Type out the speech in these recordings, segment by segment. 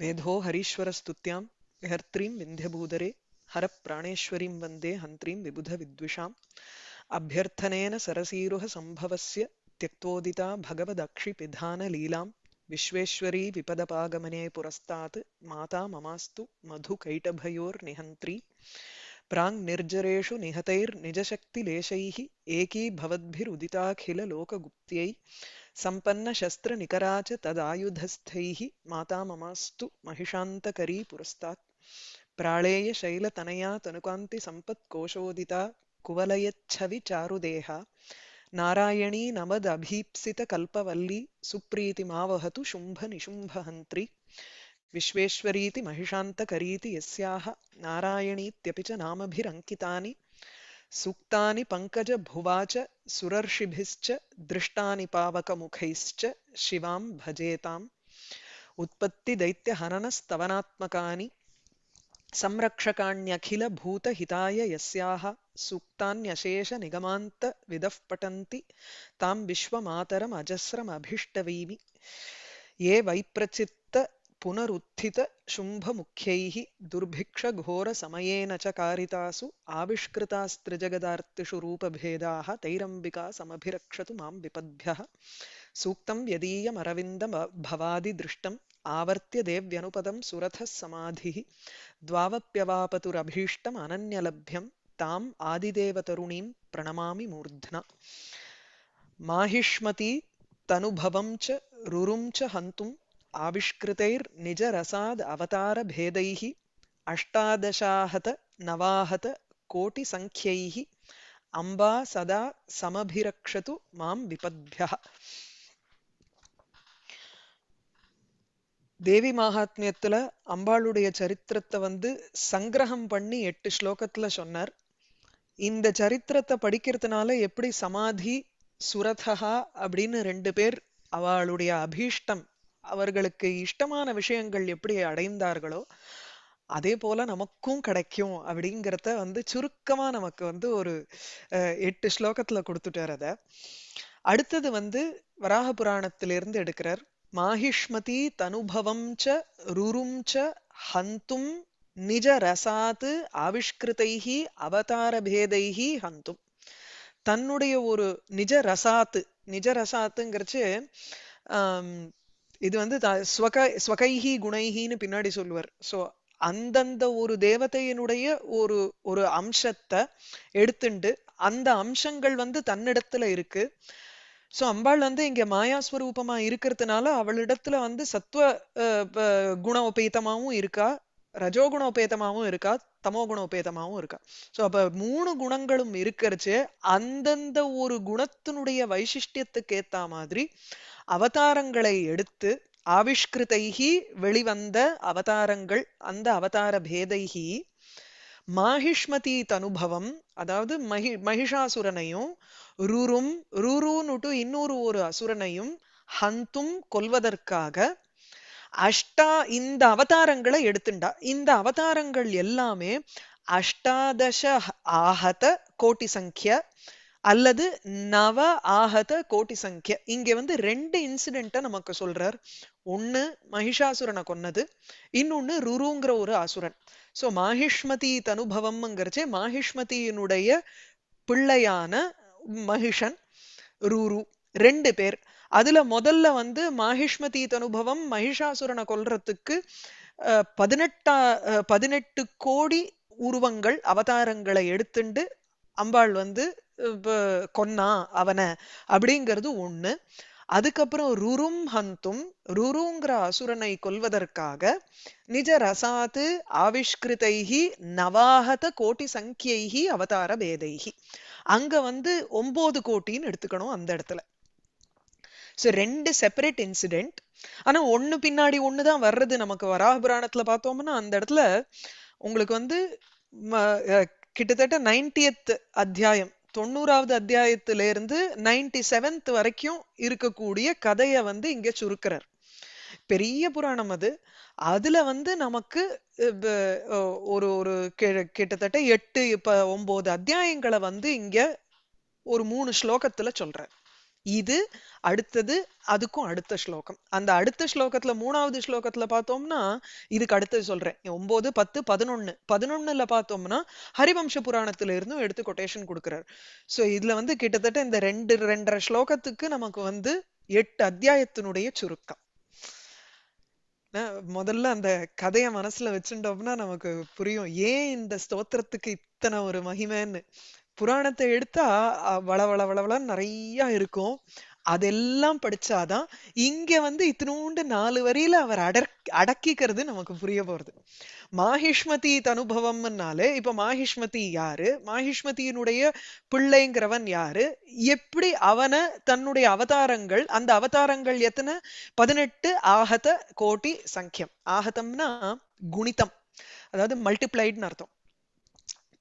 मेधो हरीश्वर विंध्यभूदरे हर विन्ध्यभूधरे वंदे वन्दे विबुध विबुधविद्विषाम् अभ्यर्थनेन सरसीरुह संभवस्य त्यक्तोदिता पिधान भगवदक्षिपिधानलीलां विश्वेश्वरी विपदपागमने पुरस्तात् माता ममास्तु मधु कैटभयोर निहंत्री प्रांग मधुकैटभयोर्निहन्त्री प्राङ्निर्जरेषु निहतैर्निजशक्तिलेशैः एकीभवद्भिरुदिताखिललोकगुप्त्यै सम्पन्नशस्त्रनिकरा च तदायुधस्थैः माता ममास्तु महिषान्तकरी पुरस्तात् प्राळेयशैलतनया तनुकान्तिसम्पत्कोशोदिता कुवलयच्छवि चारुदेहा नारायणी नमदभीप्सितकल्पवल्ली सुप्रीतिमावहतु शुम्भनिशुम्भहन्त्री विश्वेश्वरीति महिषान्तकरीति यस्याः नारायणीत्यपि च नामभिरङ्कितानि सूक्तानि पङ्कजभुवा च सुरर्षिभिश्च दृष्टानि पावकमुखैश्च शिवां भजेताम् उत्पत्तिदैत्यहननस्तवनात्मकानि संरक्षकाण्यखिलभूतहिताय यस्याः सूक्तान्यशेषनिगमान्तविदः पठन्ति तां विश्वमातरमजस्रमभीष्टवीमि ये वैप्रचित् पुनरुत्थित शुम्भमुख्यैः दुर्भिक्षघोरसमयेन च कारितासु आविष्कृतास्त्रिजगदार्तिषु रूपभेदाः तैरम्बिका समभिरक्षतु मां विपद्भ्यः सूक्तं यदीयमरविन्दं भवादिदृष्टम् आवर्त्य देव्यनुपदं सुरथः समाधिः द्वावप्यवापतुरभीष्टम् अनन्यलभ्यं ताम् आदिदेवतरुणीं प्रणमामि मूर्ध्ना माहिष्मती तनुभवं च रुरुं च हन्तुं आविष्कृतैर्निजरसाद् अवतारभेदैः நவாஹத नवाहत कोटिसङ्ख्यैः அம்பா சதா சமபிரக்ஷது மாம் विपद्भ्यः தேவி மாகாத்மியத்துல அம்பாளுடைய சரித்திரத்தை வந்து சங்கிரகம் பண்ணி எட்டு ஸ்லோகத்துல சொன்னார் இந்த சரித்திரத்தை படிக்கிறதுனால எப்படி சமாதி சுரதஹா அப்படின்னு ரெண்டு பேர் அவளுடைய அபீஷ்டம் அவர்களுக்கு இஷ்டமான விஷயங்கள் எப்படி அடைந்தார்களோ அதே போல நமக்கும் கிடைக்கும் அப்படிங்கிறத வந்து சுருக்கமா நமக்கு வந்து ஒரு எட்டு ஸ்லோகத்துல கொடுத்துட்டார் அத அடுத்தது வந்து வராக புராணத்திலிருந்து எடுக்கிறார் மாஹிஷ்மதி தனுபவம் ச ருரும் ச ஹந்தும் நிஜ ரசாத்து ஆவிஷ்கிருதைஹி பேதைஹி ஹந்தும் தன்னுடைய ஒரு நிஜ ரசாத்து நிஜ ரசாத்துங்கிறச்சு இது வந்து ஸ்வகைஹி குணைஹின்னு பின்னாடி சொல்லுவார் ஸோ அந்தந்த ஒரு தேவதையினுடைய ஒரு ஒரு அம்சத்தை எடுத்துண்டு அந்த அம்சங்கள் வந்து தன்னிடத்துல இருக்கு ஸோ அம்பாள் வந்து இங்க மாயாஸ்வரூபமா இருக்கிறதுனால அவளிடத்துல வந்து சத்துவ குண உபேதமாவும் இருக்கா ரஜோகுண உபேதமாவும் இருக்கா தமோ உபேதமாவும் இருக்கா ஸோ அப்ப மூணு குணங்களும் இருக்கிறச்சு அந்தந்த ஒரு குணத்தினுடைய வைசிஷ்டியத்துக்கு ஏத்த மாதிரி அவதாரங்களை எடுத்து ஆவிஷ்கிருதைகி வெளிவந்த அவதாரங்கள் அந்த அவதார பேதைகி மாஹிஷ்மதி தனுபவம் அதாவது மகி மகிஷாசுரனையும் ரூரும் ரூரூனுட்டு இன்னொரு ஒரு அசுரனையும் ஹந்தும் கொல்வதற்காக அஷ்டா இந்த அவதாரங்களை எடுத்துண்டா இந்த அவதாரங்கள் எல்லாமே அஷ்டாதச ஆஹத கோட்டி சங்கிய அல்லது நவ ஆகத கோட்டி சங்கிய இங்க வந்து ரெண்டு இன்சிடென்ட்டை நமக்கு சொல்றார் ஒன்னு மகிஷாசுரனை கொன்னது இன்னொன்னு ருருங்கிற ஒரு அசுரன் சோ மாஹிஷ்மதி தனுபவம்ங்கிறச்சே மாஹிஷ்மதியினுடைய பிள்ளையான மகிஷன் ரூரு ரெண்டு பேர் அதுல முதல்ல வந்து மாஹிஷ்மதி தனுபவம் மகிஷாசுரனை கொல்றதுக்கு பதினெட்டா பதினெட்டு கோடி உருவங்கள் அவதாரங்களை எடுத்துண்டு அம்பாள் வந்து கொன்னா அவனை அப்படிங்கிறது ஒண்ணு அதுக்கப்புறம் ருரும் ஹந்தும் ருருங்கிற அசுரனை கொல்வதற்காக நிஜ ரசாத்து ஆவிஷ்கிருதைகி நவாகத கோட்டி சங்கியைகி அவதார பேதைகி அங்க வந்து ஒன்பது கோட்டின்னு எடுத்துக்கணும் அந்த இடத்துல ஸோ ரெண்டு செப்பரேட் இன்சிடென்ட் ஆனா ஒண்ணு பின்னாடி ஒண்ணுதான் வர்றது நமக்கு வராக புராணத்துல பார்த்தோம்னா அந்த இடத்துல உங்களுக்கு வந்து கிட்டத்தட்ட நைன்டியத் அத்தியாயம் தொண்ணூறாவது இருந்து நைன்டி செவன்த் வரைக்கும் இருக்கக்கூடிய கதையை வந்து இங்க சுருக்கிறார் பெரிய புராணம் அது அதுல வந்து நமக்கு ஒரு ஒரு கிட்டத்தட்ட எட்டு இப்ப ஒன்பது அத்தியாயங்களை வந்து இங்க ஒரு மூணு ஸ்லோகத்துல சொல்றேன் இது அடுத்தது அதுக்கும் அடுத்த ஸ்லோகம் அந்த அடுத்த ஸ்லோகத்துல மூணாவது ஸ்லோகத்துல பார்த்தோம்னா இதுக்கு அடுத்தது சொல்றேன் ஒன்பது பத்து பதினொன்னு பதினொன்னுல பார்த்தோம்னா ஹரிவம்ச புராணத்துல இருந்தும் எடுத்து கொட்டேஷன் கொடுக்குறாரு ஸோ இதுல வந்து கிட்டத்தட்ட இந்த ரெண்டு ரெண்டரை ஸ்லோகத்துக்கு நமக்கு வந்து எட்டு அத்தியாயத்தினுடைய சுருக்கம் முதல்ல அந்த கதையை மனசுல வச்சுட்டோம்னா நமக்கு புரியும் ஏன் இந்த ஸ்தோத்திரத்துக்கு இத்தனை ஒரு மகிமைன்னு புராணத்தை எடுத்தா வள வள வளவளன்னு நிறைய இருக்கும் அதெல்லாம் படிச்சாதான் இங்க வந்து இத்தினூண்டு நாலு வரியில அவர் அடக் அடக்கிக்கிறது நமக்கு புரிய போறது மாஹிஷ்மதி அனுபவம்னாலே இப்ப மாஹிஷ்மதி யாரு மாஹிஷ்மதியினுடைய பிள்ளைங்கிறவன் யாரு எப்படி அவனை தன்னுடைய அவதாரங்கள் அந்த அவதாரங்கள் எத்தனை பதினெட்டு ஆகத கோட்டி சங்கியம் ஆகதம்னா குணிதம் அதாவது மல்டிப்ளைடுன்னு அர்த்தம்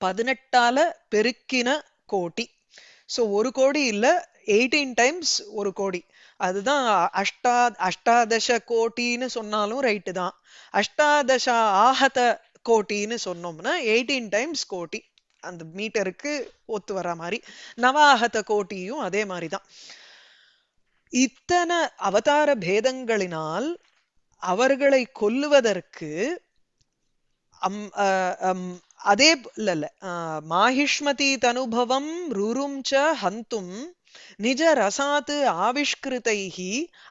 பதினெட்டால பெருக்கின கோடி ஸோ ஒரு கோடி இல்லை எயிட்டீன் டைம்ஸ் ஒரு கோடி அதுதான் அஷ்டா அஷ்டாதச கோட்டின்னு சொன்னாலும் ரைட்டு தான் அஷ்டாதச ஆகத கோட்டின்னு சொன்னோம்னா எயிட்டீன் டைம்ஸ் கோட்டி அந்த மீட்டருக்கு ஒத்து வர மாதிரி நவாகத கோட்டியும் அதே மாதிரி தான் இத்தனை அவதார பேதங்களினால் அவர்களை கொல்லுவதற்கு அதே இல்ல இல்ல மாஹிஷ்மதி தனுபவம் ருரும் ச ஹந்தும் நிஜ ரசாத் ஆவிஷ்கிருதைः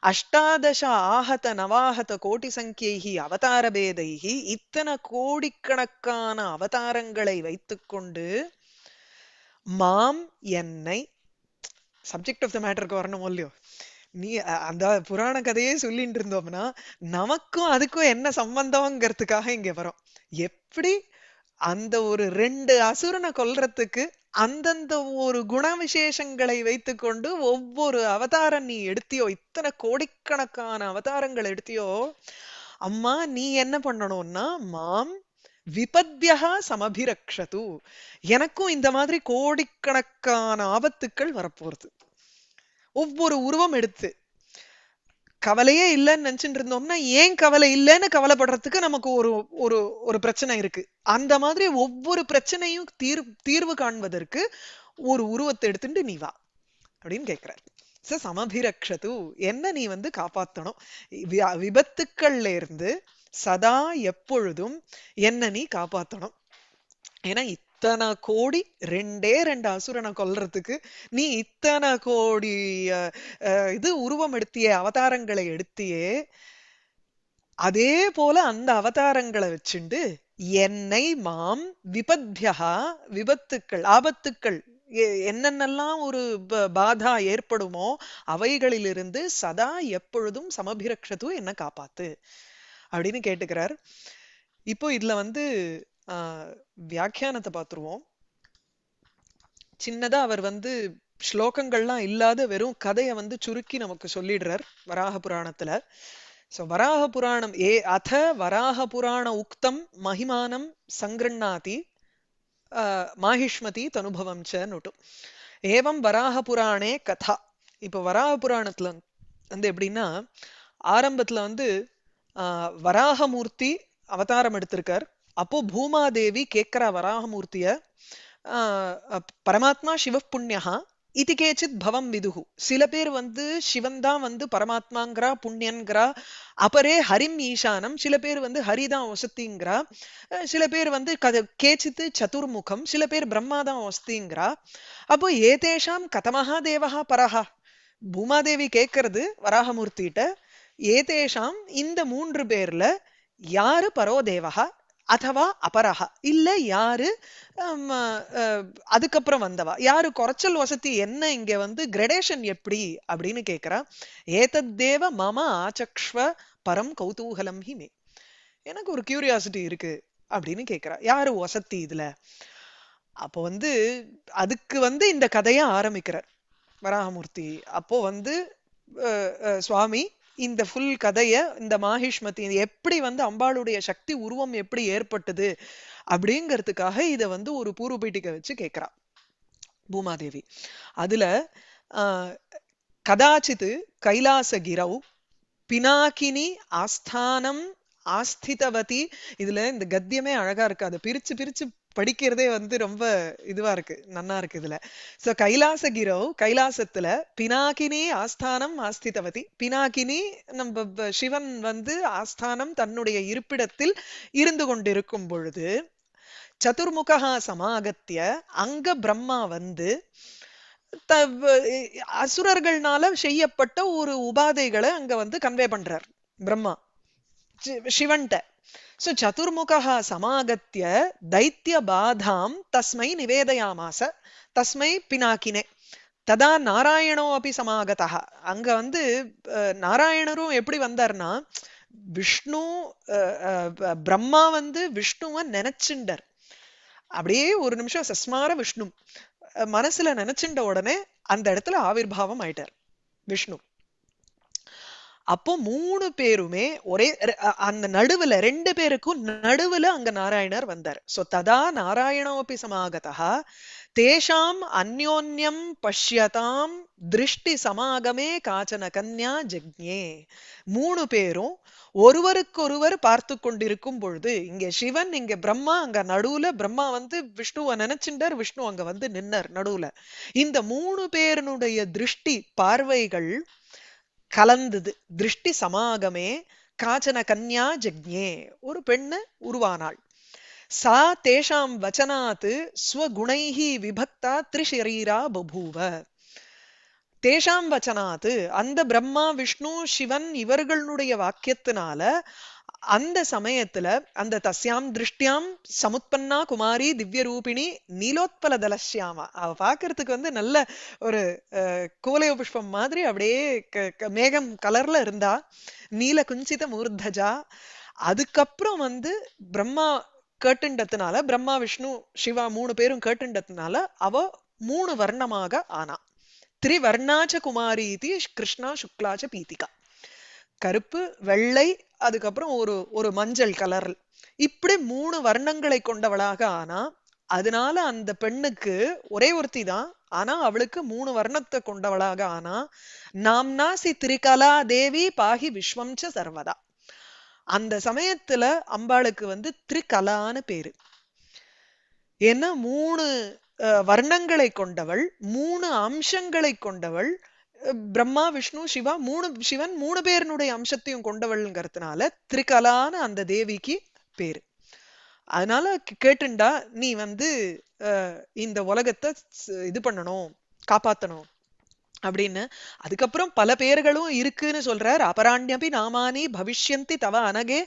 அஷ்டாதச ஆகத நவாகத கோடி சங்கியைः அவதாரபேதைः இத்தனை கோடிக்கணக்கான அவதாரங்களை வைத்துக்கொண்டு மாம் என்னை சப்ஜெக்ட் ஆஃப் த மேட்டருக்கு வரணும் இல்லையோ நீ அந்த புராண கதையே சொல்லிட்டு இருந்தோம்னா நமக்கும் அதுக்கும் என்ன சம்பந்தம்ங்கிறதுக்காக இங்க வரோம் எப்படி அந்த ஒரு ரெண்டு அசுரனை கொல்றதுக்கு அந்தந்த ஒரு குண விசேஷங்களை வைத்து கொண்டு ஒவ்வொரு அவதாரம் நீ எடுத்தியோ இத்தனை கோடிக்கணக்கான அவதாரங்கள் எடுத்தியோ அம்மா நீ என்ன பண்ணணும்னா மாம் விபத்யகா சமபிரக்ஷது எனக்கும் இந்த மாதிரி கோடிக்கணக்கான ஆபத்துக்கள் வரப்போறது ஒவ்வொரு உருவம் எடுத்து கவலையே இல்லைன்னு நினைச்சுட்டு இருந்தோம்னா ஏன் கவலை இல்லைன்னு கவலைப்படுறதுக்கு நமக்கு ஒரு ஒரு ஒரு பிரச்சனை இருக்கு அந்த மாதிரி ஒவ்வொரு பிரச்சனையும் தீர் தீர்வு காண்பதற்கு ஒரு உருவத்தை எடுத்துட்டு நீ வா அப்படின்னு கேட்கிறார் ச சமபிரக்ஷது என்ன நீ வந்து காப்பாத்தணும் விபத்துக்கள்ல இருந்து சதா எப்பொழுதும் என்ன நீ காப்பாத்தணும் ஏன்னா இத்தனை கோடி ரெண்டே ரெண்டு அசுரனை கொல்றதுக்கு நீ இத்தனை கோடி இது உருவம் எடுத்திய அவதாரங்களை எடுத்தியே அதே போல அந்த அவதாரங்களை வச்சுண்டு என்னை மாம் விபத்யகா விபத்துக்கள் ஆபத்துக்கள் என்னென்னலாம் ஒரு பாதா ஏற்படுமோ அவைகளிலிருந்து சதா எப்பொழுதும் சமபிரக்ஷத்து என்ன காப்பாத்து அப்படின்னு கேட்டுக்கிறார் இப்போ இதுல வந்து வியாக்கியானத்தை பார்த்துருவோம் சின்னதா அவர் வந்து ஸ்லோகங்கள்லாம் இல்லாத வெறும் கதையை வந்து சுருக்கி நமக்கு சொல்லிடுறார் வராக புராணத்துல ஸோ வராக புராணம் ஏ அத வராக புராண உக்தம் மகிமானம் சங்கிருண்ணாதி மாஹிஷ்மதி தனுபவம் சன்னுட்டும் ஏவம் வராக புராணே கதா இப்போ வராக புராணத்துல வந்து எப்படின்னா ஆரம்பத்துல வந்து வராகமூர்த்தி அவதாரம் எடுத்திருக்கார் அப்போ பூமாதேவி கேட்கிறா வராகமூர்த்திய பரமாத்மா சிவப்புண்ணியா இது கேச்சித் பவம் விதுகு சில பேர் வந்து சிவன்தான் வந்து பரமாத்மாங்கிறா புண்ணியன்கிறா அப்பரே ஹரிம் ஈசானம் சில பேர் வந்து ஹரிதான் வசத்திங்கிறா சில பேர் வந்து கத கேச்சித்து சதுர்முகம் சில பேர் பிரம்மாதான் வசத்திங்கிறா அப்போ ஏதேஷாம் கதமஹா தேவஹா பரஹா பூமாதேவி கேட்கறது வராகமூர்த்திட்ட ஏதேஷாம் இந்த மூன்று பேர்ல யாரு பரோதேவஹா அதவா அபரஹா இல்ல யாரு அதுக்கப்புறம் வந்தவா யாரு குறைச்சல் வசதி என்ன இங்க வந்து கிரடேஷன் எப்படி அப்படின்னு கேக்குறா ஏதத் தேவ மம ஆச்சக்ஷ்வ பரம் கௌதூகலம் ஹிமே எனக்கு ஒரு கியூரியாசிட்டி இருக்கு அப்படின்னு கேக்குறா யாரு வசதி இதுல அப்போ வந்து அதுக்கு வந்து இந்த கதையை ஆரம்பிக்கிறார் வராகமூர்த்தி அப்போ வந்து சுவாமி இந்த ஃபுல் கதையை இந்த மாஹிஷ்மதி எப்படி வந்து அம்பாளுடைய சக்தி உருவம் எப்படி ஏற்பட்டது அப்படிங்கிறதுக்காக இதை வந்து ஒரு பூர்வபீட்டிக்க வச்சு கேட்கிறா பூமாதேவி அதுல கதாச்சித்து கைலாசகிரௌ பினாக்கினி ஆஸ்தானம் ஆஸ்திதவதி இதுல இந்த கத்தியமே அழகா இருக்கு அதை பிரிச்சு பிரிச்சு படிக்கிறதே வந்து ரொம்ப இதுவா இருக்கு நன்னா இருக்கு இதுல சோ கைலாசகிரோ கைலாசத்துல பினாகினி ஆஸ்தானம் ஆஸ்திதவதி பினாகினி நம்ம சிவன் வந்து ஆஸ்தானம் தன்னுடைய இருப்பிடத்தில் இருந்து கொண்டிருக்கும் பொழுது சதுர்முகா சமாகத்திய அங்க பிரம்மா வந்து அசுரர்கள்னால செய்யப்பட்ட ஒரு உபாதைகளை அங்க வந்து கன்வே பண்றார் பிரம்மா சிவன்ட்ட சோ சதுர்முகா சமாகத்திய தைத்திய பாதாம் தஸ்மை நிவேதயாமாச தஸ்மை பினாக்கினே ததா நாராயணோ அப்படி சமாகதா அங்க வந்து நாராயணரும் எப்படி வந்தார்னா விஷ்ணு பிரம்மா வந்து விஷ்ணுவை நினைச்சுண்டர் அப்படியே ஒரு நிமிஷம் சஸ்மார விஷ்ணு மனசுல நினைச்சுண்ட உடனே அந்த இடத்துல ஆவிர்வாவம் ஆயிட்டார் விஷ்ணு அப்போ மூணு பேருமே ஒரே அந்த நடுவுல ரெண்டு பேருக்கும் நடுவுல அங்க நாராயணர் வந்தார் சோ ததா நாராயணோபி சமாகதா தேஷாம் அந்யோன்யம் பஷ்யதாம் திருஷ்டி சமாகமே காச்சன கன்யா ஜக்ஞே மூணு பேரும் ஒருவருக்கொருவர் பார்த்து கொண்டிருக்கும் பொழுது இங்க சிவன் இங்க பிரம்மா அங்க நடுவுல பிரம்மா வந்து விஷ்ணுவை நினைச்சுட்டார் விஷ்ணு அங்க வந்து நின்னர் நடுவுல இந்த மூணு பேருனுடைய திருஷ்டி பார்வைகள் கலந்தது திருஷ்டி சமாகமே காச்சன கன்யா ஜக்ஞே ஒரு பெண்ணு உருவானாள் சா தேஷாம் வச்சனாத்து ஸ்வகுணைஹி விபக்தா திரிஷரீரா பபூவ தேஷாம் வச்சனாத்து அந்த பிரம்மா விஷ்ணு சிவன் இவர்களுடைய வாக்கியத்தினால அந்த சமயத்துல அந்த தஸ்யாம் திருஷ்டியாம் சமுத்பன்னா குமாரி திவ்ய ரூபிணி நீலோத்பல தலசியாமா அவ பாக்குறதுக்கு வந்து நல்ல ஒரு கோலைய புஷ்பம் மாதிரி அப்படியே மேகம் கலர்ல இருந்தா நீல குஞ்சித மூர்தஜா அதுக்கப்புறம் வந்து பிரம்மா கேட்டுண்டதுனால பிரம்மா விஷ்ணு சிவா மூணு பேரும் கேட்டுண்டதுனால அவ மூணு வர்ணமாக ஆனா திரிவர்ணாச்ச குமாரி கிருஷ்ணா சுக்லாச்ச பீதிகா கருப்பு வெள்ளை அதுக்கப்புறம் ஒரு ஒரு மஞ்சள் கலர் இப்படி மூணு வர்ணங்களை கொண்டவளாக ஆனா அதனால அந்த பெண்ணுக்கு ஒரே ஒருத்தி தான் ஆனா அவளுக்கு மூணு வர்ணத்தை கொண்டவளாக ஆனா நாம்னாசி திரிகலா தேவி பாகி விஸ்வம் சர்வதா அந்த சமயத்துல அம்பாளுக்கு வந்து திரிகலான்னு பேரு ஏன்னா மூணு வர்ணங்களை கொண்டவள் மூணு அம்சங்களை கொண்டவள் பிரம்மா விஷ்ணு சிவா மூணு சிவன் மூணு பேருனுடைய அம்சத்தையும் கொண்டவள்ங்கிறதுனால திரிகலான அந்த தேவிக்கு பேரு அதனால கேட்டுண்டா நீ வந்து இந்த உலகத்தை இது பண்ணணும் காப்பாத்தணும் அப்படின்னு அதுக்கப்புறம் பல பேர்களும் இருக்குன்னு சொல்றார் அபராண்யபி நாமானி பவிஷ்யந்தி தவ அனகே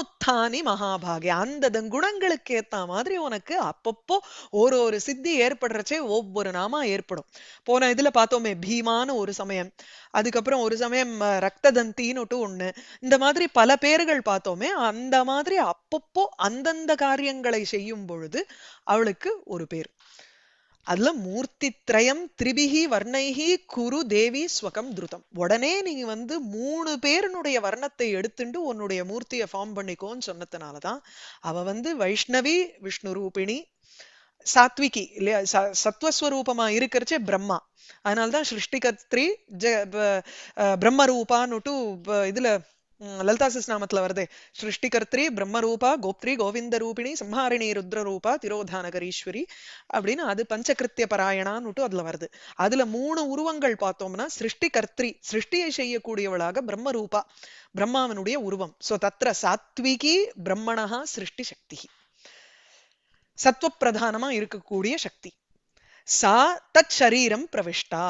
உத்தானி மகாபாகே அந்த குணங்களுக்கு ஏத்த மாதிரி உனக்கு அப்பப்போ ஒரு ஒரு சித்தி ஏற்படுறச்சே ஒவ்வொரு நாமா ஏற்படும் போன இதுல பார்த்தோமே பீமானு ஒரு சமயம் அதுக்கப்புறம் ஒரு சமயம் ரக்ததந்தின்னு ஒண்ணு இந்த மாதிரி பல பேர்கள் பார்த்தோமே அந்த மாதிரி அப்பப்போ அந்தந்த காரியங்களை செய்யும் பொழுது அவளுக்கு ஒரு பேர் அதுல மூர்த்தி திரயம் திரிபிகி வர்ணைகி குரு தேவி ஸ்வகம் திருதம் உடனே நீங்க வந்து மூணு பேருனுடைய வர்ணத்தை எடுத்துட்டு உன்னுடைய மூர்த்தியை ஃபார்ம் பண்ணிக்கோன்னு சொன்னதுனாலதான் அவ வந்து வைஷ்ணவி விஷ்ணு ரூபிணி சாத்விகி இல்லையா சத்வஸ்வரூபமா இருக்கிறச்சே பிரம்மா அதனாலதான் சிருஷ்டிகத்ரி ஜ பிரம்மரூபான்னுட்டு இதுல லலிதா சிஸ்நாமத்தில் வருது சிருஷ்டிகர்த்திரி பிரம்மரூபா கோப்திரி கோவிந்த ரூபிணி சம்ஹாரிணி ருத்ரரூபா திரோதானகரீஸ்வரி அப்படின்னு அது பஞ்சகிருத்திய பராயணான்னுட்டு அதுல வருது அதுல மூணு உருவங்கள் பார்த்தோம்னா சிருஷ்டிகர்த்திரி சிருஷ்டியை செய்யக்கூடியவளாக பிரம்மரூபா பிரம்மாவனுடைய உருவம் சோ தத்திர சாத்விகி பிரம்மணா சிருஷ்டி சக்தி சத்துவ பிரதானமா இருக்கக்கூடிய சக்தி சா தத் சரீரம் பிரவிஷ்டா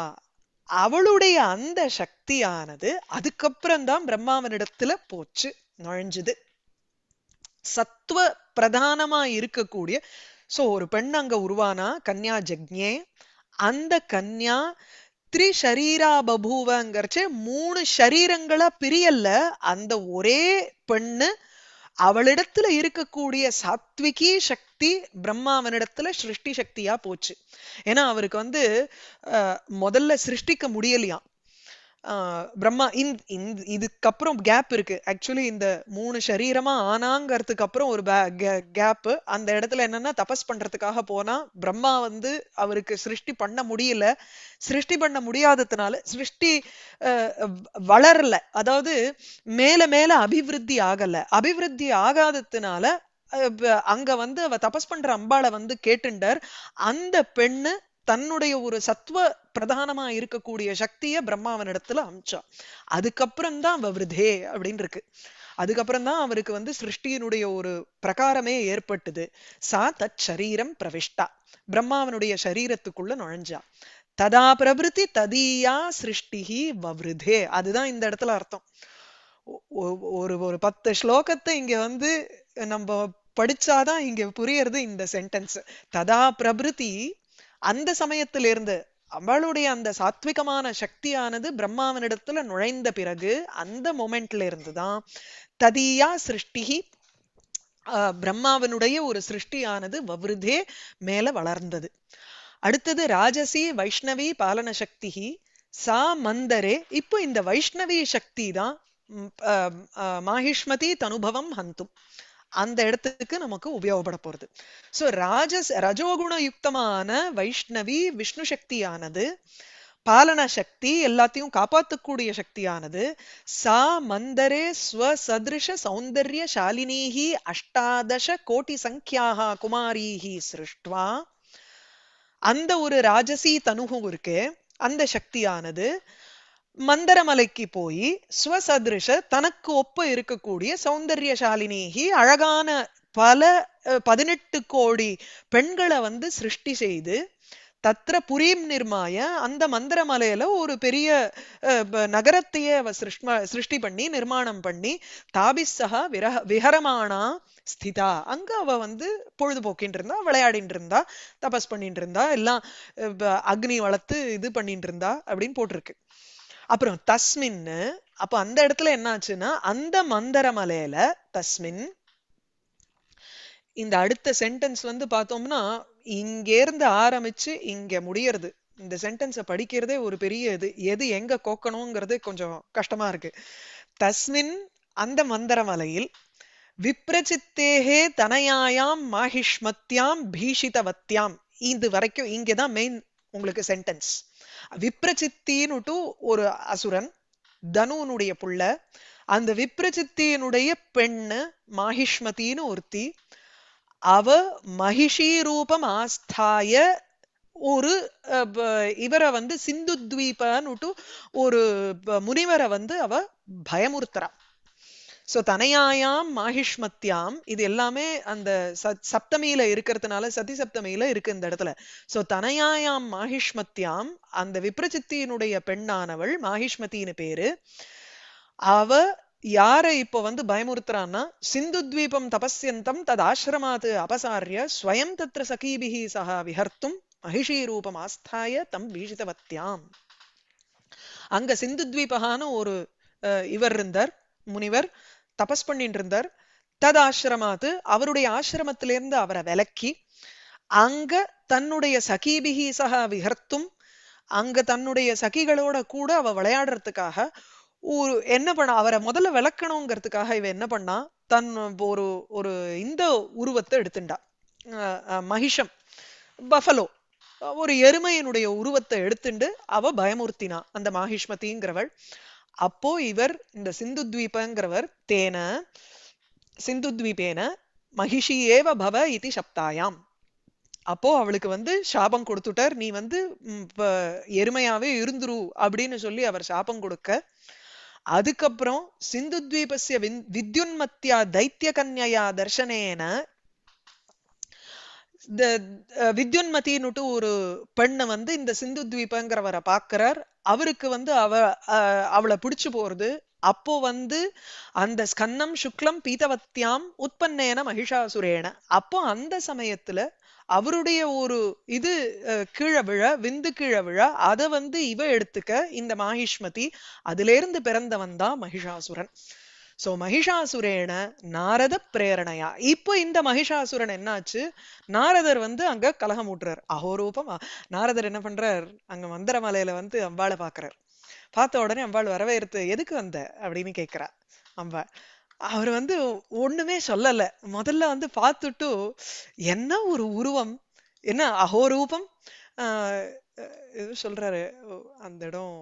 அவளுடைய அந்த சக்தியானது அதுக்கப்புறம் தான் பிரம்மாவனிடத்துல போச்சு நுழைஞ்சுது சத்துவ பிரதானமா இருக்கக்கூடிய சோ ஒரு பெண் அங்க உருவானா கன்யா ஜக்ஞே அந்த கன்யா ஷரீரா பபூவங்கிறச்சு மூணு ஷரீரங்களா பிரியல்ல அந்த ஒரே பெண்ணு அவளிடத்துல இருக்கக்கூடிய சாத்விகி சக்தி பிரம்மாவனிடத்துல சிருஷ்டி சக்தியா போச்சு ஏன்னா அவருக்கு வந்து முதல்ல சிருஷ்டிக்க முடியலையாம் பிரம்மா இந்த இதுக்கப்புறம் கேப் இருக்கு ஆக்சுவலி இந்த மூணு சரீரமா ஆனாங்கிறதுக்கு அப்புறம் ஒரு கேப்பு அந்த இடத்துல என்னன்னா தபஸ் பண்றதுக்காக போனா பிரம்மா வந்து அவருக்கு சிருஷ்டி பண்ண முடியல சிருஷ்டி பண்ண முடியாததுனால சிருஷ்டி வளரல அதாவது மேல மேல அபிவிருத்தி ஆகல அபிவிருத்தி ஆகாததுனால அங்க வந்து அவ தபஸ் பண்ற அம்பாளை வந்து கேட்டுண்டர் அந்த பெண்ணு தன்னுடைய ஒரு சத்வ பிரதானமா இருக்கக்கூடிய சக்தியை பிரம்மாவனிடத்துல அமிச்சா அதுக்கப்புறம் தான் விருதே அப்படின்னு இருக்கு அதுக்கப்புறம் தான் அவருக்கு வந்து சிருஷ்டியினுடைய ஒரு பிரகாரமே ஏற்பட்டுது சா தத் சரீரம் பிரவிஷ்டா பிரம்மாவனுடைய சரீரத்துக்குள்ள நுழைஞ்சா ததா பிரபிருத்தி ததியா சிருஷ்டிஹி வவ்ருதே அதுதான் இந்த இடத்துல அர்த்தம் ஒரு ஒரு பத்து ஸ்லோகத்தை இங்க வந்து நம்ம படிச்சாதான் இங்க புரியறது இந்த சென்டென்ஸ் ததா பிரபிருதி அந்த சமயத்திலிருந்து அவளுடைய அந்த சாத்விகமான சக்தியானது பிரம்மாவனிடத்துல நுழைந்த பிறகு அந்த மொமெண்ட்ல இருந்துதான் ததியா சிருஷ்டிகி பிரம்மாவனுடைய ஒரு சிருஷ்டியானது வவ்ருதே மேல வளர்ந்தது அடுத்தது ராஜசி வைஷ்ணவி பாலன சக்தி சா மந்தரே இப்போ இந்த வைஷ்ணவி சக்தி தான் மாஹிஷ்மதி தனுபவம் ஹந்தும் அந்த இடத்துக்கு நமக்கு உபயோகப்பட போறது சோ ராஜஸ் ரஜோகுண யுக்தமான வைஷ்ணவி விஷ்ணு சக்தியானது பாலன சக்தி எல்லாத்தையும் காப்பாத்தக்கூடிய சக்தியானது சா மந்தரே ஸ்வசதிருஷ சௌந்தர்ய சாலினீஹி அஷ்டாதச கோட்டி சங்கியாக குமாரீஹி சிருஷ்டுவா அந்த ஒரு ராஜசி தனுகும் இருக்கு அந்த சக்தியானது மந்தரமலைக்கு போய் ஸ்வசதிருஷ தனக்கு ஒப்பு இருக்கக்கூடிய சௌந்தர்யசாலினிகி அழகான பல பதினெட்டு கோடி பெண்களை வந்து சிருஷ்டி செய்து தத்திர புரீம் நிர்மாய அந்த மந்திரமலையில ஒரு பெரிய நகரத்தையே அவ சிருஷ்மா சிருஷ்டி பண்ணி நிர்மாணம் பண்ணி தாபிஸ்ஸா விரக விஹரமானா ஸ்திதா அங்க அவ வந்து பொழுதுபோக்கின் இருந்தா விளையாடிட்டு இருந்தா தபஸ் பண்ணிட்டு இருந்தா எல்லாம் அக்னி வளர்த்து இது பண்ணிட்டு இருந்தா அப்படின்னு போட்டிருக்கு அப்புறம் தஸ்மின்னு அப்ப அந்த இடத்துல என்ன ஆச்சுன்னா அந்த மந்தர மலையில தஸ்மின் இந்த அடுத்த சென்டென்ஸ் வந்து பார்த்தோம்னா இங்கேருந்து ஆரம்பிச்சு இங்க முடியறது இந்த சென்டென்ஸை படிக்கிறதே ஒரு பெரிய இது எது எங்க கோக்கணுங்கிறது கொஞ்சம் கஷ்டமா இருக்கு தஸ்மின் அந்த மந்திர மலையில் விப்ரஜித்தேகே தனயாயாம் மாஹிஷ்மத்யாம் பீஷிதவத்தியாம் இது வரைக்கும் இங்கதான் மெயின் உங்களுக்கு சென்டென்ஸ் விப்ரசித்தின்னுட்டு ஒரு அசுரன் தனுனுடைய புள்ள அந்த விப்ரசித்தியினுடைய பெண்ணு மாஹிஷ்மதின்னு ஒருத்தி அவ மகிஷி ரூபம் ஆஸ்தாய ஒரு இவரை வந்து சிந்து துவீபன்னுட்டு ஒரு முனிவரை வந்து அவ பயமுறுத்துறான் ஸோ தனையாயாம் மாஹிஷ்மத்யாம் இது எல்லாமே அந்த சப்தமியில இருக்கிறதுனால சதி சப்தமியில இருக்கு இந்த இடத்துல ஸோ தனையாயாம் மாஹிஷ்மத்யாம் அந்த விப்ரஜித்தியினுடைய பெண்ணானவள் மாஹிஷ்மதின்னு பேரு அவ யாரை இப்போ வந்து பயமுறுத்துறான்னா சிந்து துவீபம் தபஸ்யந்தம் தது ஆசிரமாத்து அபசாரிய ஸ்வயம் தத்ர சகீபிஹி சகா விஹர்த்தும் மகிஷி ரூபம் ஆஸ்தாய தம் வீஷிதவத்தியாம் அங்க சிந்து துவீபகான ஒரு இவர் இருந்தார் முனிவர் தபஸ் பண்ணிட்டு இருந்தார் தது ஆசிரமாது அவருடைய ஆசிரமத்திலிருந்து அவரை விலக்கி அங்க தன்னுடைய சகிபிகி சக விகர்த்தும் அங்க தன்னுடைய சகிகளோட கூட அவ விளையாடுறதுக்காக ஒரு என்ன பண்ண அவரை முதல்ல விளக்கணுங்கிறதுக்காக இவ என்ன பண்ணா தன் ஒரு ஒரு இந்த உருவத்தை எடுத்துண்டா மகிஷம் பஃபலோ ஒரு எருமையினுடைய உருவத்தை எடுத்துண்டு அவ பயமுறுத்தினா அந்த மாகிஷ்மதிங்கிறவள் அப்போ இவர் இந்த சிந்து துவீபங்கிறவர் தேன சிந்து துவீபேன மகிஷி ஏவ பவ இது சப்தாயாம் அப்போ அவளுக்கு வந்து சாபம் கொடுத்துட்டார் நீ வந்து எருமையாவே இருந்துரு அப்படின்னு சொல்லி அவர் சாபம் கொடுக்க அதுக்கப்புறம் சிந்து துவீபஸ்ய வித்யுன்மத்தியா தைத்திய கன்யா தர்ஷனேன இந்த வித்யுன்மதின்னுட்டு ஒரு பெண்ணை வந்து இந்த சிந்து துவீபங்கிறவரை பார்க்கிறார் அவருக்கு வந்து அவ அவளை பிடிச்சு போறது அப்போ வந்து அந்த ஸ்கந்தம் சுக்லம் பீதவத்தியாம் உற்பன்னேன மகிஷாசுரேன அப்போ அந்த சமயத்துல அவருடைய ஒரு இது கீழே விழ விந்து கீழே விழ அதை வந்து இவ எடுத்துக்க இந்த மாஹிஷ்மதி அதுல இருந்து பிறந்தவன் தான் மகிஷாசுரன் சோ மகிஷாசுரேன நாரத பிரேரணையா இப்போ இந்த மகிஷாசுரன் என்னாச்சு நாரதர் வந்து அங்க கலகம் ஊட்டுறார் அகோரூபம் நாரதர் என்ன பண்றார் அங்க மந்திரமலையில வந்து அம்பாளை பாக்குறார் பார்த்த உடனே அம்பாள் வரவேற்று எதுக்கு வந்த அப்படின்னு கேட்கிறா அம்பாள் அவர் வந்து ஒண்ணுமே சொல்லல முதல்ல வந்து பார்த்துட்டு என்ன ஒரு உருவம் என்ன அகோரூபம் ஆஹ் சொல்றாரு அந்த இடம்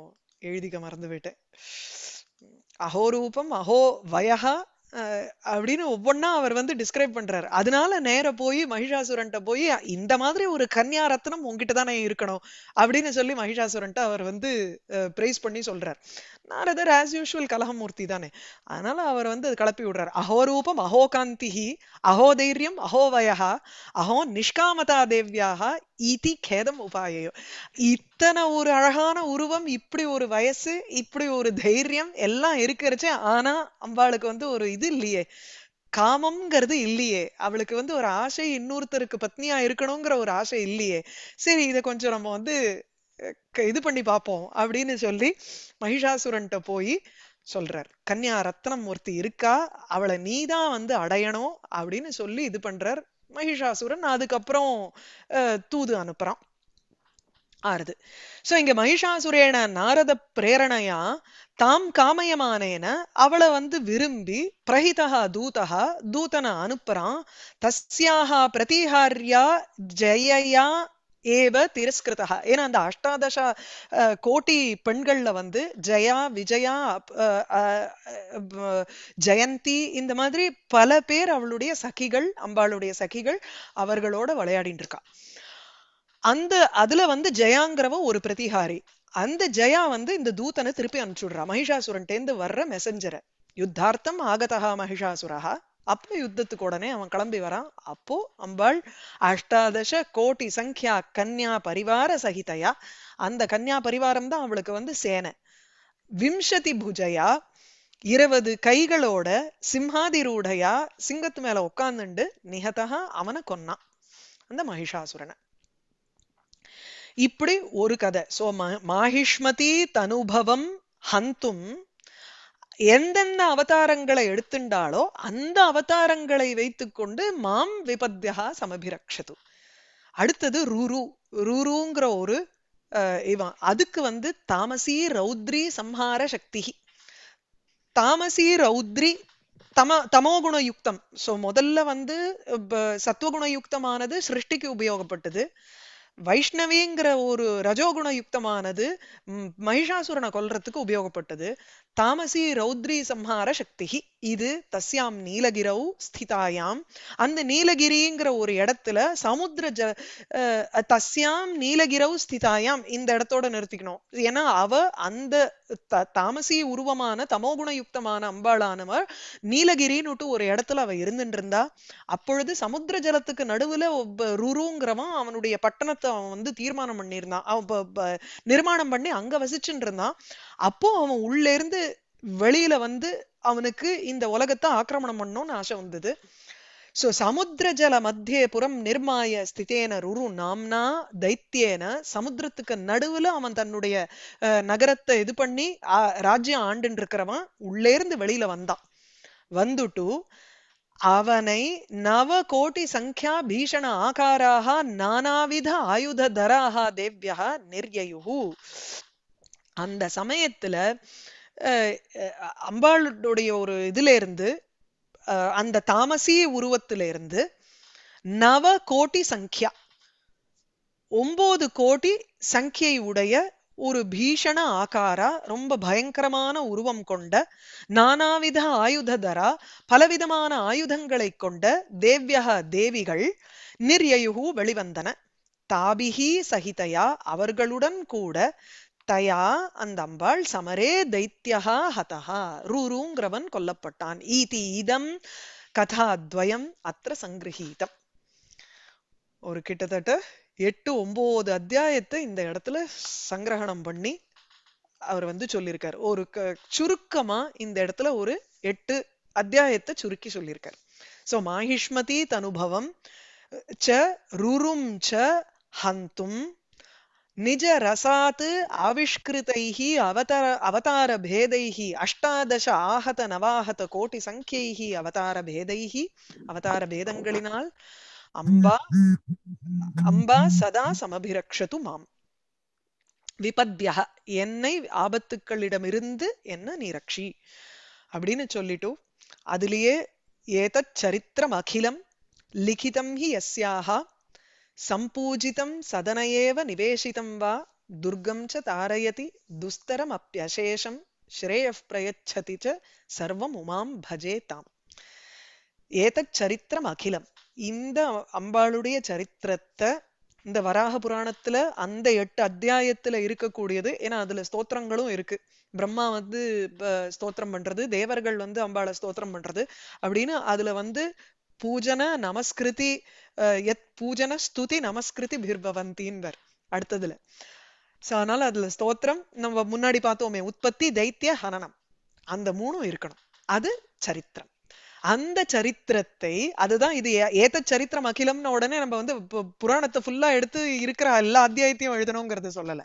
எழுதிக்க மறந்து போயிட்டேன் அகோரூபம் அஹோ வயகா அப்படின்னு ஒவ்வொன்னா அவர் வந்து டிஸ்கிரைப் பண்றாரு அதனால நேர போய் மகிஷாசுரன்ட்ட போய் இந்த மாதிரி ஒரு கன்யா ரத்னம் உங்ககிட்ட தானே இருக்கணும் அப்படின்னு சொல்லி மகிஷாசுரன்ட்ட அவர் வந்து பிரைஸ் பண்ணி சொல்றார் நாரதர் ஆஸ் யூஷுவல் கலகமூர்த்தி தானே அதனால அவர் வந்து அது கலப்பி விடுறார் அஹோரூபம் அஹோ காந்திஹி அஹோ தைரியம் அஹோ வயகா அஹோ நிஷ்காமதா தேவியாக கேதம் உபாயம் இத்தனை ஒரு அழகான உருவம் இப்படி ஒரு வயசு இப்படி ஒரு தைரியம் எல்லாம் இருக்கிறச்சு ஆனா அம்பாளுக்கு வந்து ஒரு இது இல்லையே காமம்ங்கிறது இல்லையே அவளுக்கு வந்து ஒரு ஆசை இன்னொருத்தருக்கு பத்னியா இருக்கணுங்கிற ஒரு ஆசை இல்லையே சரி இதை கொஞ்சம் நம்ம வந்து இது பண்ணி பார்ப்போம் அப்படின்னு சொல்லி மகிஷாசுரன்ட்ட போய் சொல்றார் கன்யா ரத்னமூர்த்தி இருக்கா அவளை நீதான் வந்து அடையணும் அப்படின்னு சொல்லி இது பண்றார் மகிஷாசுரன் அதுக்கப்புறம் தூது அனுப்புறான் ஆறுது ஸோ இங்க மகிஷாசுரேன நாரத பிரேரணையா தாம் காமயமானேன அவளை வந்து விரும்பி பிரஹிதா தூதா தூதனை அனுப்புறான் தஸ்யாக பிரதிஹாரியா ஜெயயா ஏவ திரஸ்கிருதா ஏன்னா அந்த அஷ்டாதச கோட்டி பெண்கள்ல வந்து ஜெயா விஜயா ஜெயந்தி இந்த மாதிரி பல பேர் அவளுடைய சகிகள் அம்பாளுடைய சகிகள் அவர்களோட விளையாடிட்டு இருக்கா அந்த அதுல வந்து ஜெயாங்கிறவ ஒரு பிரதிகாரி அந்த ஜெயா வந்து இந்த தூத்தனை திருப்பி அனுப்பிச்சுடுறா டேந்து வர்ற மெசஞ்சரை யுத்தார்த்தம் ஆகதா மகிஷாசுரஹா அப்போ யுத்தத்துக்கு உடனே அவன் கிளம்பி வரான் அப்போ அம்பாள் அஷ்டாதச கோட்டி சங்கியா கன்யா பரிவார சகிதையா அந்த கன்யா பரிவாரம் தான் அவளுக்கு வந்து சேனை விம்சதி புஜையா இருபது கைகளோட சிம்ஹாதிரூடையா சிங்கத்து மேல உட்காந்துண்டு நிகத்தகா அவனை கொன்னான் அந்த மகிஷாசுரனை இப்படி ஒரு கதை சோ மாஹிஷ்மதி தனுபவம் ஹந்தும் எந்தெந்த அவதாரங்களை எடுத்துண்டாலோ அந்த அவதாரங்களை வைத்துக்கொண்டு மாம் விபத்தியா சமபிரக்ஷது அடுத்தது ரூரு ரூருங்கிற ஒரு இவன் அதுக்கு வந்து தாமசி ரௌத்ரி சம்ஹார சக்தி தாமசி ரௌத்ரி தம தமோகுண யுக்தம் ஸோ முதல்ல வந்து சத்துவகுண யுக்தமானது சிருஷ்டிக்கு உபயோகப்பட்டது வைஷ்ணவிங்கிற ஒரு ரஜோகுண யுக்தமானது மகிஷாசுரனை கொல்றதுக்கு உபயோகப்பட்டது தாமசி ரௌத்ரி சம்ஹார சக்தி இது தஸ்யாம் நீலகிரௌ ஸ்திதாயாம் அந்த நீலகிரிங்கிற ஒரு இடத்துல சமுத்திர ஜ தஸ்யாம் நீலகிரௌ ஸ்திதாயாம் இந்த இடத்தோட நிறுத்திக்கணும் ஏன்னா அவ அந்த தாமசி உருவமான தமோகுணயுக்தமான அம்பாளானவர் நீலகிரின்னுட்டு ஒரு இடத்துல அவ இருந்துட்டு இருந்தா அப்பொழுது சமுத்திர ஜலத்துக்கு நடுவுல ருருங்கிறவன் அவனுடைய பட்டணத்தை அவன் வந்து தீர்மானம் பண்ணியிருந்தான் அவன் நிர்மாணம் பண்ணி அங்க வசிச்சுட்டு இருந்தான் அப்போ அவன் உள்ள இருந்து வெளியில வந்து அவனுக்கு இந்த உலகத்தை ஆக்கிரமணம் பண்ணணும்னு ஆசை வந்தது சோ சமுத்திர ஜல மத்திய புறம் நிர்மாய ஸ்திதேன ருரு நாம்னா தைத்தியேன சமுத்திரத்துக்கு நடுவுல அவன் தன்னுடைய நகரத்தை இது பண்ணி ராஜ்யம் ஆண்டுன்னு இருக்கிறவன் உள்ளே இருந்து வெளியில வந்தான் வந்துட்டு அவனை நவ கோடி சங்கியா பீஷண ஆகாராக நானாவித ஆயுத தராக தேவ்யா நிர்யயுகு அந்த சமயத்துல அம்பாளுடைய ஒரு இதுல இருந்து அந்த தாமசிய உருவத்துல இருந்து நவ கோட்டி சங்கியா ஒன்பது கோடி சங்கியை உடைய ஒரு பீஷண ஆகாரா ரொம்ப பயங்கரமான உருவம் கொண்ட நானாவித ஆயுததரா பலவிதமான ஆயுதங்களை கொண்ட தேவ்யக தேவிகள் நிர்யயுகு வெளிவந்தன தாபிகி சகிதையா அவர்களுடன் கூட தயா அந்த அம்பாள் சமரே தைத்தியா ஹதா ரூருங்கிறவன் கொல்லப்பட்டான் ஈதி இதம் கதாத்வயம் அத்த சங்கிரகீதம் ஒரு கிட்டத்தட்ட எட்டு ஒன்பது அத்தியாயத்தை இந்த இடத்துல சங்கிரகணம் பண்ணி அவர் வந்து சொல்லியிருக்கார் ஒரு சுருக்கமா இந்த இடத்துல ஒரு எட்டு அத்தியாயத்தை சுருக்கி சொல்லியிருக்கார் சோ மாஹிஷ்மதி தனுபவம் ச ருரும் ச ஹந்தும் நிஜ ரசாத்து ஆவிஷ்கிருதைः அவதார அவதார பேதைஹி அஷ்டாதச ஆகத நவாகத கோட்டி சங்கியைः அவதார பேதைஹி அவதார பேதங்களினால் அம்பா அம்பா சதா சமபிரக்ஷது மாம் விபத்யக என்னை ஆபத்துக்களிடமிருந்து என்ன நீ ரக்ஷி அப்படின்னு சொல்லிட்டு அதுலயே ஏதச் சரித்திரம் அகிலம் லிகிதம் ஹி எஸ்யாஹா சம்பூஜிதம் सदन நிவேஷிதம் வா वा दुर्गं துஸ்தரம் तारयति दुस्तरमप्यशेषं श्रेयः प्रयच्छति च सर्वमुमां தாம் ஏதச் சரித்திரம் அகிலம் இந்த அம்பாளுடைய சரித்திரத்தை இந்த வராக புராணத்துல அந்த எட்டு அத்தியாயத்துல இருக்கக்கூடியது ஏன்னா அதுல ஸ்தோத்திரங்களும் இருக்கு பிரம்மா வந்து ஸ்தோத்திரம் பண்றது தேவர்கள் வந்து அம்பாளை ஸ்தோத்திரம் பண்றது அப்படின்னு அதுல வந்து பூஜன நமஸ்கிருதி எத் பூஜன ஸ்துதி நமஸ்கிருதி பிர்பவந்தின்வர் அடுத்ததுல சோ அதனால அதுல ஸ்தோத்திரம் நம்ம முன்னாடி பார்த்தோமே உற்பத்தி தைத்திய ஹனனம் அந்த மூணும் இருக்கணும் அது சரித்திரம் அந்த சரித்திரத்தை அதுதான் இது ஏத்த சரித்திரம் அகிலம்னு உடனே நம்ம வந்து புராணத்தை ஃபுல்லா எடுத்து இருக்கிற எல்லா அத்தியாயத்தையும் எழுதணுங்கிறத சொல்லல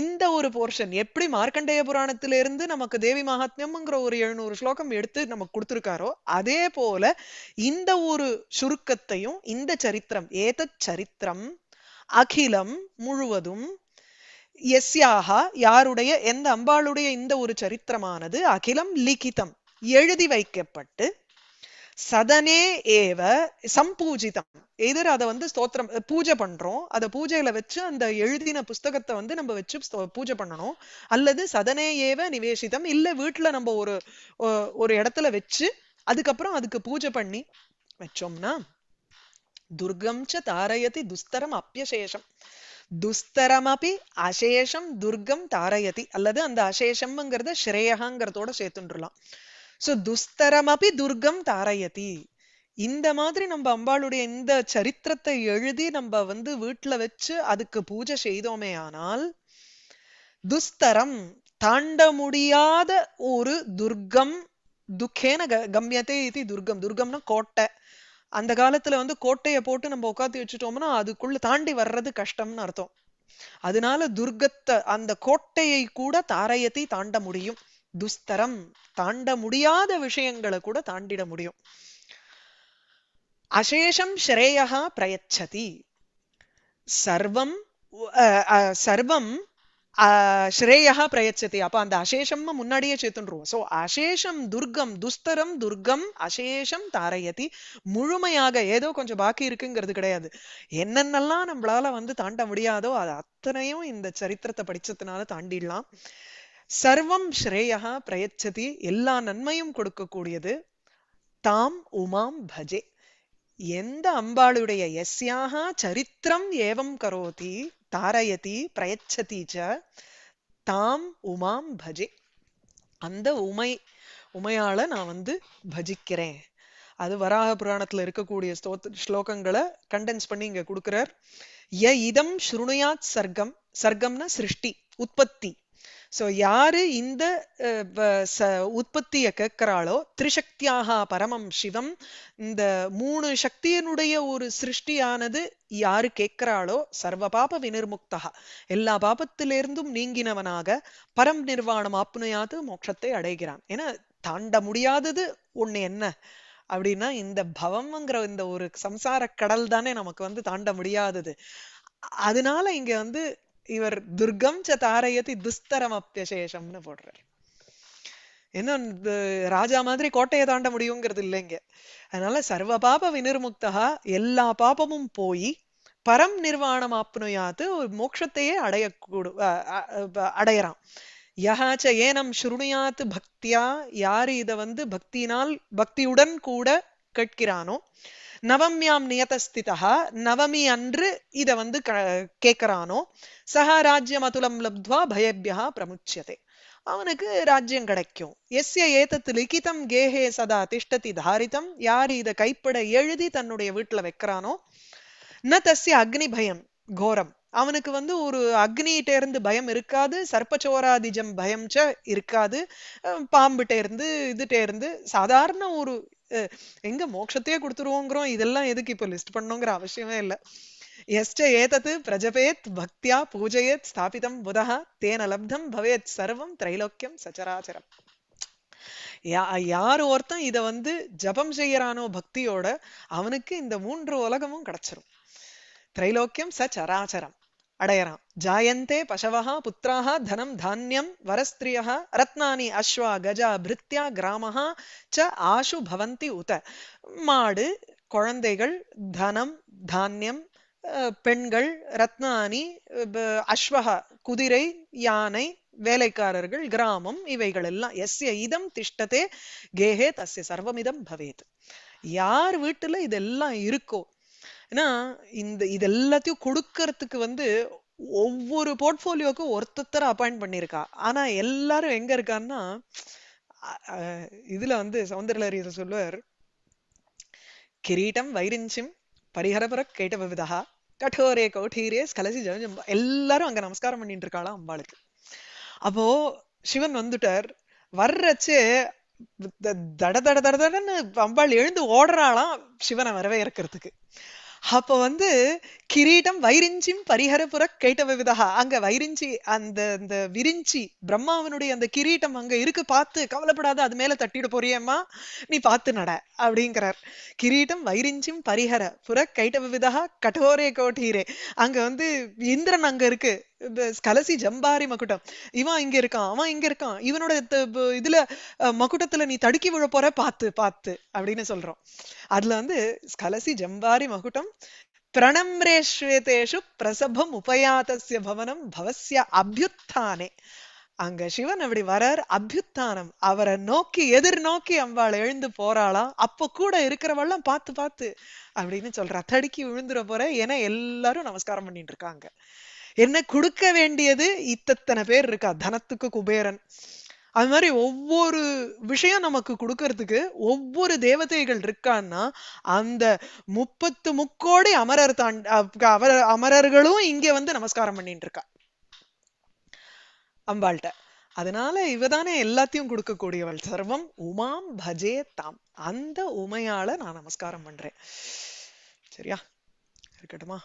இந்த ஒரு போர்ஷன் எப்படி மார்க்கண்டேய புராணத்திலிருந்து நமக்கு தேவி மகாத்மியம்ங்கிற ஒரு எழுநூறு ஸ்லோகம் எடுத்து நமக்கு கொடுத்திருக்காரோ அதே போல இந்த ஒரு சுருக்கத்தையும் இந்த சரித்திரம் ஏத சரித்திரம் அகிலம் முழுவதும் எஸ்யாக யாருடைய எந்த அம்பாளுடைய இந்த ஒரு சரித்திரமானது அகிலம் லிகிதம் எழுதி வைக்கப்பட்டு சதனே ஏவ சம்பூஜிதம் எதிர் அதை வந்து ஸ்தோத்திரம் பூஜை பண்றோம் அதை பூஜையில வச்சு அந்த எழுதின புஸ்தகத்தை வந்து நம்ம வச்சு பூஜை பண்ணணும் அல்லது சதனே ஏவ நிவேசிதம் இல்ல வீட்டுல நம்ம ஒரு ஒரு இடத்துல வச்சு அதுக்கப்புறம் அதுக்கு பூஜை பண்ணி வச்சோம்னா துர்கம் ச தாரயதி துஸ்தரம் அப்பியசேஷம் துஸ்தரமபி அசேஷம் துர்கம் தாரயதி அல்லது அந்த அசேஷம்ங்கிறத ஸ்ரேயகாங்கிறதோட சேர்த்துன்றலாம் துஸ்தரம் துஸ்தரமபி துர்கம் தாரயதி இந்த மாதிரி நம்ம அம்பாளுடைய இந்த சரித்திரத்தை எழுதி நம்ம வந்து வீட்டுல வச்சு அதுக்கு பூஜை செய்தோமே ஆனால் துஸ்தரம் தாண்ட முடியாத ஒரு துர்க்கம் துக்கேன கம்யத்தை இது துர்க்கம் துர்க்கம்னா கோட்டை அந்த காலத்துல வந்து கோட்டையை போட்டு நம்ம உட்காந்து வச்சுட்டோம்னா அதுக்குள்ள தாண்டி வர்றது கஷ்டம்னு அர்த்தம் அதனால துர்க்கத்தை அந்த கோட்டையை கூட தாரையத்தை தாண்ட முடியும் துஸ்தரம் தாண்ட முடியாத விஷயங்களை கூட தாண்டிட முடியும் அசேஷம் ஸ்ரேயா பிரயச்சதி சர்வம் சர்வம் ஸ்ரேயா பிரயச்சதி அப்ப அந்த அசேஷம் முன்னாடியே சேர்த்துருவோம் சோ அசேஷம் துர்க்கம் துஸ்தரம் துர்க்கம் அசேஷம் தாரையதி முழுமையாக ஏதோ கொஞ்சம் பாக்கி இருக்குங்கிறது கிடையாது என்னென்னலாம் நம்மளால வந்து தாண்ட முடியாதோ அது அத்தனையும் இந்த சரித்திரத்தை படிச்சதுனால தாண்டிடலாம் சர்வம் ஸ்ரேயா பிரயச்சதி எல்லா நன்மையும் கொடுக்கக்கூடியது தாம் உமாம் பஜே எந்த அம்பாளுடைய எஸ்யாக சரித்திரம் ஏவம் கரோதி தாரயதி பிரயச்சதி ச தாம் உமாம் பஜே அந்த உமை உமையால நான் வந்து பஜிக்கிறேன் அது வராக புராணத்துல இருக்கக்கூடிய ஸ்லோகங்களை கண்டென்ஸ் பண்ணி இங்க கொடுக்கிறார் ய இதம் ஸ்ருணுயாத் சர்க்கம் சர்க்கம்னா சிருஷ்டி உற்பத்தி ஸோ யாரு இந்த உற்பத்தியை கேட்கிறாளோ திரிசக்தியாக பரமம் சிவம் இந்த மூணு சக்தியினுடைய ஒரு சிருஷ்டியானது யாரு கேட்கிறாளோ சர்வ பாப வினிர்முக்தா எல்லா பாபத்திலிருந்தும் நீங்கினவனாக பரம் நிர்வாணம் ஆப்னுயாது மோட்சத்தை அடைகிறான் ஏன்னா தாண்ட முடியாதது ஒண்ணு என்ன அப்படின்னா இந்த பவம்ங்கிற இந்த ஒரு சம்சார கடல் தானே நமக்கு வந்து தாண்ட முடியாதது அதனால இங்க வந்து இவர் துர்க்கம் ச தாரையத்தி துஸ்தரம் அப்தியசேஷம்னு போடுறார் இன்னும் ராஜா மாதிரி கோட்டையை தாண்ட முடியுங்கிறது இல்லைங்க அதனால சர்வ பாப வினிர்முக்தா எல்லா பாபமும் போய் பரம் நிர்வாணம் ஆப்னுயாத்து ஒரு மோட்சத்தையே அடையக்கூடு அடையறான் யஹாச்ச ஏனம் ஸ்ருணுயாத்து பக்தியா யாரு இதை வந்து பக்தினால் பக்தியுடன் கூட கேட்கிறானோ நவம்யாம் நியதஸ்திதா நவமி அன்று இதை வந்து கேட்கிறானோ கேட்குறானோ சஹா ராஜ்யம் அதுலம் லப்துவா பயபியா பிரமுச்சியதே அவனுக்கு ராஜ்யம் கிடைக்கும் எஸ்ய ஏதத்து லிகிதம் கேஹே சதா திஷ்டதி தாரிதம் யார் இதை கைப்பட எழுதி தன்னுடைய வீட்டில் வைக்கிறானோ ந தஸ்ய அக்னி பயம் கோரம் அவனுக்கு வந்து ஒரு அக்னிகிட்டே இருந்து பயம் இருக்காது சர்ப்பச்சோராதிஜம் பயம்ச்ச இருக்காது பாம்புகிட்ட இருந்து இதுகிட்டே இருந்து சாதாரண ஒரு எங்க மோட்சத்தையே கொடுத்துருவோங்கிறோம் இதெல்லாம் எதுக்கு இப்ப லிஸ்ட் பண்ணுங்கிற அவசியமே இல்லை எஸ்ட ஏதத்து பிரஜபேத் பக்தியா பூஜையத் ஸ்தாபிதம் புதா தேன லப்தம் பவேத் சர்வம் திரைலோக்கியம் சச்சராச்சரம் யார் ஒருத்தன் இத வந்து ஜபம் செய்யறானோ பக்தியோட அவனுக்கு இந்த மூன்று உலகமும் கிடைச்சிரும் திரைலோக்கியம் சச்சராச்சரம் அடையறான் ஜாயந்தே பசவா புத்திராக தனம் தானியம் வரஸ்திரியா ரத்னானி அஸ்வா கஜா பிரித்யா கிராமஹா ச ஆஷு பவந்தி உத மாடு குழந்தைகள் தனம் தானியம் பெண்கள் ரத்னானி அஸ்வஹா குதிரை யானை வேலைக்காரர்கள் கிராமம் இவைகள் எல்லாம் எஸ்ய இதம் திஷ்டதே கேஹே தஸ்ய சர்வமிதம் பவேத் யார் வீட்டுல இதெல்லாம் இருக்கோ ஏன்னா இந்த இது எல்லாத்தையும் கொடுக்கறதுக்கு வந்து ஒவ்வொரு போர்ட்ஃபோலியோக்கும் ஒருத்தர் அப்பாயிண்ட் பண்ணியிருக்கா ஆனா எல்லாரும் எங்க இருக்கான்னா இதுல வந்து சௌந்தரலரி சொல்லுவார் கிரீட்டம் வைரிஞ்சிம் பரிஹரபுர கேட்டபவிதா கட்டோரே கௌட்டீரே கலசி ஜெயம் எல்லாரும் அங்க நமஸ்காரம் பண்ணிட்டு இருக்காளா அம்பாளுக்கு அப்போ சிவன் வந்துட்டார் வர்றச்சு தட தட தட தடன்னு அம்பாள் எழுந்து ஓடுறாளாம் சிவனை வரவே இருக்கிறதுக்கு அப்ப வந்து கிரீடம் வைரிஞ்சிம் பரிஹரபுர கேட்ட விதகா அங்க வைரிஞ்சி அந்த அந்த விரிஞ்சி பிரம்மாவனுடைய அந்த கிரீட்டம் அங்க இருக்கு பார்த்து கவலைப்படாத அது மேல தட்டிட போறியம்மா நீ பார்த்து நட அப்படிங்கிறார் கிரீட்டம் வைரிஞ்சிம் பரிஹர புற கைட்டவ விதகா கட்டோரே கோட்டீரே அங்க வந்து இந்திரன் அங்க இருக்கு கலசி ஜம்பாரி மகுடம் இவன் இங்க இருக்கான் அவன் இங்க இருக்கான் இவனோட இதுல மகுடத்துல நீ தடுக்கி விழ போற பாத்து பாத்து அப்படின்னு சொல்றோம் அதுல வந்து கலசி ஜம்பாரி மகுடம் பிரணம்ரே பிரசபம் உபயாதசிய பவனம் பவசிய அபியுத்தானே அங்க சிவன் அப்படி வரார் அபியுத்தானம் அவரை நோக்கி எதிர் நோக்கி அம்பாள் எழுந்து போறாளாம் அப்ப கூட இருக்கிறவெல்லாம் பார்த்து பார்த்து அப்படின்னு சொல்ற தடுக்கி விழுந்துட போற ஏன்னா எல்லாரும் நமஸ்காரம் பண்ணிட்டு இருக்காங்க என்ன கொடுக்க வேண்டியது இத்தனை பேர் இருக்கா தனத்துக்கு குபேரன் அது மாதிரி ஒவ்வொரு விஷயம் நமக்கு கொடுக்கறதுக்கு ஒவ்வொரு தேவதைகள் இருக்கான்னா அந்த முப்பத்து முக்கோடி அமரர் தாண்ட அவர் அமரர்களும் இங்கே வந்து நமஸ்காரம் பண்ணிட்டு இருக்கா அம்பாள்கிட்ட அதனால இவதானே எல்லாத்தையும் கொடுக்கக்கூடியவள் சர்வம் உமாம் பஜே தாம் அந்த உமையால நான் நமஸ்காரம் பண்றேன் சரியா இருக்கட்டுமா